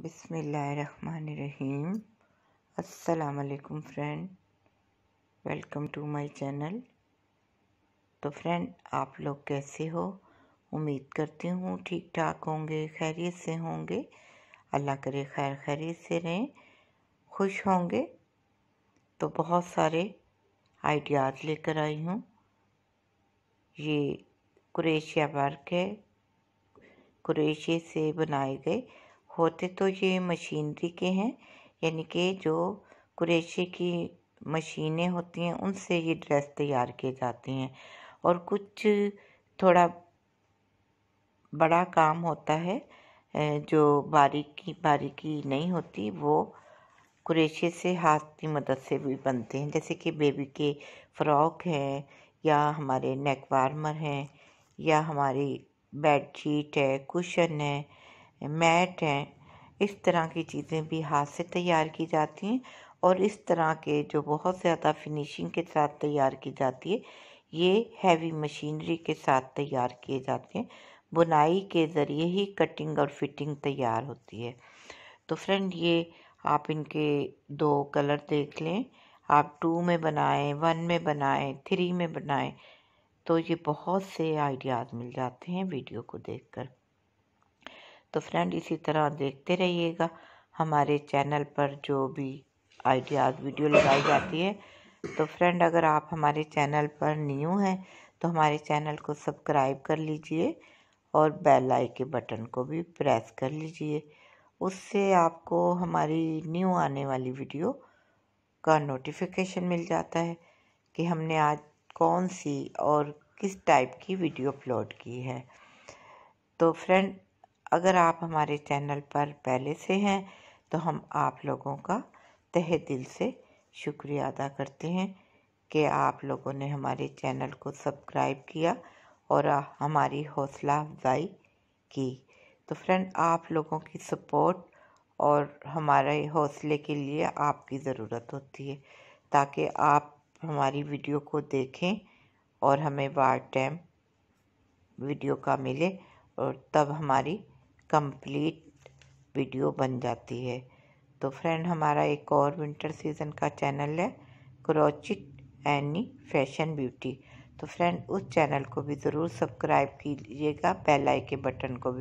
बिसमीम असलकुम friend welcome to my channel तो फ्रेंड आप लोग कैसे हो उम्मीद करती हूँ ठीक ठाक होंगे खैरियत से होंगे अल्लाह करे खैर खैरियत से रहें खुश होंगे तो बहुत सारे आइडियाज़ लेकर आई हूँ ये कुरेशिया वर्क है क्रोएशिया से बनाए गए होते तो ये मशीनरी के हैं यानी कि जो कुरेशी की मशीनें होती हैं उनसे ये ड्रेस तैयार किए जाते हैं और कुछ थोड़ा बड़ा काम होता है जो बारीकी बारीकी नहीं होती वो कुरेशे से हाथ की मदद से भी बनते हैं जैसे कि बेबी के फ्रॉक हैं या हमारे नेक वार्मर हैं या हमारी बेड शीट है कुशन है मैट हैं इस तरह की चीज़ें भी हाथ से तैयार की जाती हैं और इस तरह के जो बहुत ज़्यादा फिनिशिंग के साथ तैयार की जाती है ये हैवी मशीनरी के साथ तैयार किए जाते हैं बुनाई के ज़रिए ही कटिंग और फिटिंग तैयार होती है तो फ्रेंड ये आप इनके दो कलर देख लें आप टू में बनाएं वन में बनाएं थ्री में बनाएं तो ये बहुत से आइडियाज़ मिल जाते हैं वीडियो को देखकर तो फ्रेंड इसी तरह देखते रहिएगा हमारे चैनल पर जो भी आइडियाज़ वीडियो लगाई जाती है तो फ्रेंड अगर आप हमारे चैनल पर न्यू हैं तो हमारे चैनल को सब्सक्राइब कर लीजिए और बेल आई के बटन को भी प्रेस कर लीजिए उससे आपको हमारी न्यू आने वाली वीडियो का नोटिफिकेशन मिल जाता है कि हमने आज कौन सी और किस टाइप की वीडियो अपलोड की है तो फ्रेंड अगर आप हमारे चैनल पर पहले से हैं तो हम आप लोगों का तहे दिल से शुक्रिया अदा करते हैं कि आप लोगों ने हमारे चैनल को सब्सक्राइब किया और हमारी हौसला अफजाई की तो फ्रेंड आप लोगों की सपोर्ट और हमारे हौसले के लिए आपकी ज़रूरत होती है ताकि आप हमारी वीडियो को देखें और हमें बार टाइम वीडियो का मिले और तब हमारी कंप्लीट वीडियो बन जाती है तो फ्रेंड हमारा एक और विंटर सीज़न का चैनल है क्रोचिट एनी फैशन ब्यूटी तो फ्रेंड उस चैनल को भी ज़रूर सब्सक्राइब कीजिएगा बेल के बटन को भी